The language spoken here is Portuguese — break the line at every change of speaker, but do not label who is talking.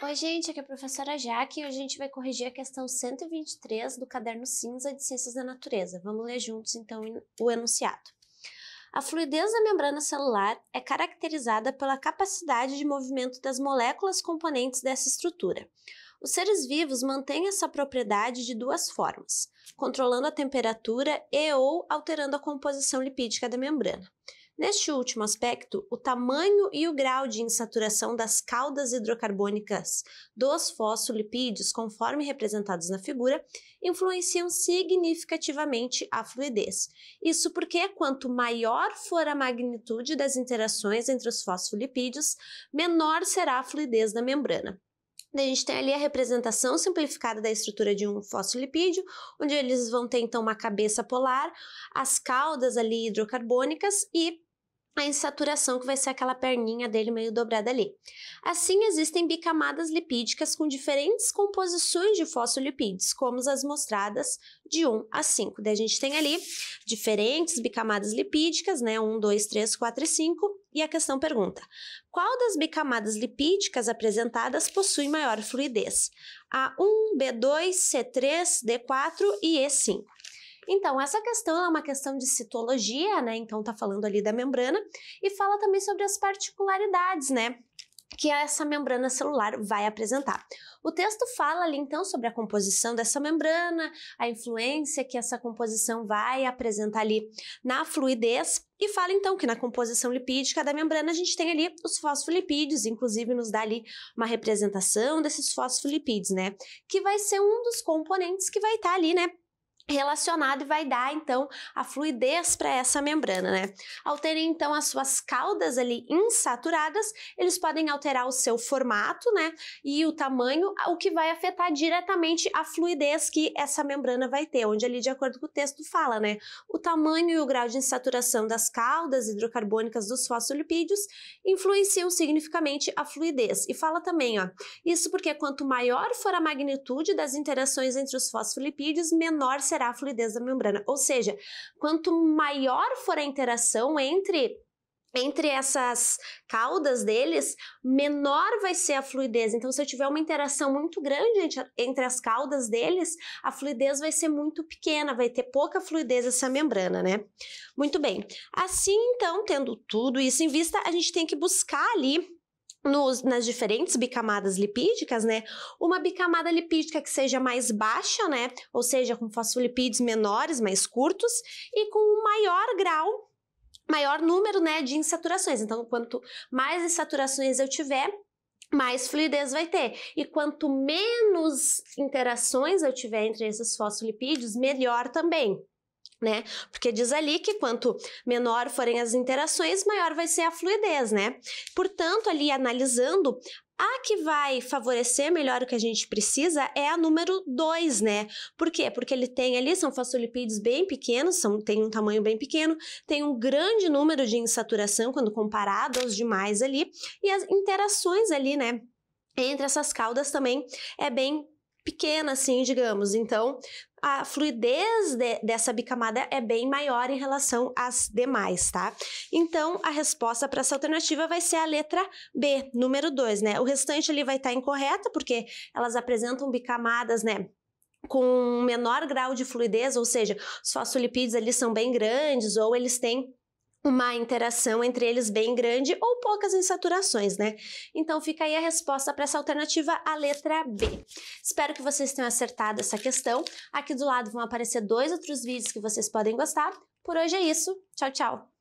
Oi, gente, aqui é a professora Jaque e a gente vai corrigir a questão 123 do caderno cinza de Ciências da Natureza. Vamos ler juntos, então, o enunciado. A fluidez da membrana celular é caracterizada pela capacidade de movimento das moléculas componentes dessa estrutura. Os seres vivos mantêm essa propriedade de duas formas, controlando a temperatura e ou alterando a composição lipídica da membrana. Neste último aspecto, o tamanho e o grau de insaturação das caudas hidrocarbônicas dos fosfolipídios, conforme representados na figura, influenciam significativamente a fluidez. Isso porque quanto maior for a magnitude das interações entre os fosfolipídios, menor será a fluidez da membrana. A gente tem ali a representação simplificada da estrutura de um fosfolipídio, onde eles vão ter então uma cabeça polar, as caudas ali hidrocarbônicas e a insaturação, que vai ser aquela perninha dele meio dobrada ali. Assim, existem bicamadas lipídicas com diferentes composições de fosfolipídios, como as mostradas de 1 a 5. Daí a gente tem ali diferentes bicamadas lipídicas, né? 1, 2, 3, 4 e 5. E a questão pergunta: qual das bicamadas lipídicas apresentadas possui maior fluidez? A1, B2, C3, D4 e E5. Então, essa questão é uma questão de citologia, né? Então, tá falando ali da membrana e fala também sobre as particularidades, né? que essa membrana celular vai apresentar. O texto fala ali então sobre a composição dessa membrana, a influência que essa composição vai apresentar ali na fluidez e fala então que na composição lipídica da membrana a gente tem ali os fosfolipídios, inclusive nos dá ali uma representação desses fosfolipídios, né? Que vai ser um dos componentes que vai estar tá ali, né? relacionado e vai dar então a fluidez para essa membrana, né? Ao terem então as suas caudas ali insaturadas, eles podem alterar o seu formato, né? E o tamanho, o que vai afetar diretamente a fluidez que essa membrana vai ter, onde ali de acordo com o texto fala, né? O tamanho e o grau de insaturação das caudas hidrocarbônicas dos fosfolipídios influenciam significativamente a fluidez. E fala também, ó, isso porque quanto maior for a magnitude das interações entre os fosfolipídios, menor será será a fluidez da membrana. Ou seja, quanto maior for a interação entre entre essas caudas deles, menor vai ser a fluidez. Então, se eu tiver uma interação muito grande entre as caudas deles, a fluidez vai ser muito pequena, vai ter pouca fluidez essa membrana, né? Muito bem. Assim, então, tendo tudo isso em vista, a gente tem que buscar ali nos, nas diferentes bicamadas lipídicas, né? Uma bicamada lipídica que seja mais baixa, né? Ou seja, com fosfolipídios menores, mais curtos, e com um maior grau, maior número, né, de insaturações. Então, quanto mais insaturações eu tiver, mais fluidez vai ter. E quanto menos interações eu tiver entre esses fosfolipídios, melhor também né? Porque diz ali que quanto menor forem as interações, maior vai ser a fluidez, né? Portanto, ali analisando, a que vai favorecer melhor o que a gente precisa é a número 2, né? Por quê? Porque ele tem ali, são fosfolipídios bem pequenos, são, tem um tamanho bem pequeno, tem um grande número de insaturação quando comparado aos demais ali, e as interações ali, né? Entre essas caudas também é bem pequena, assim, digamos. Então, a fluidez de, dessa bicamada é bem maior em relação às demais, tá? Então, a resposta para essa alternativa vai ser a letra B, número 2, né? O restante ali vai estar tá incorreta, porque elas apresentam bicamadas, né? com menor grau de fluidez, ou seja, os fosfolipídios ali são bem grandes ou eles têm uma interação entre eles bem grande ou poucas insaturações, né? Então fica aí a resposta para essa alternativa, a letra B. Espero que vocês tenham acertado essa questão. Aqui do lado vão aparecer dois outros vídeos que vocês podem gostar. Por hoje é isso. Tchau, tchau!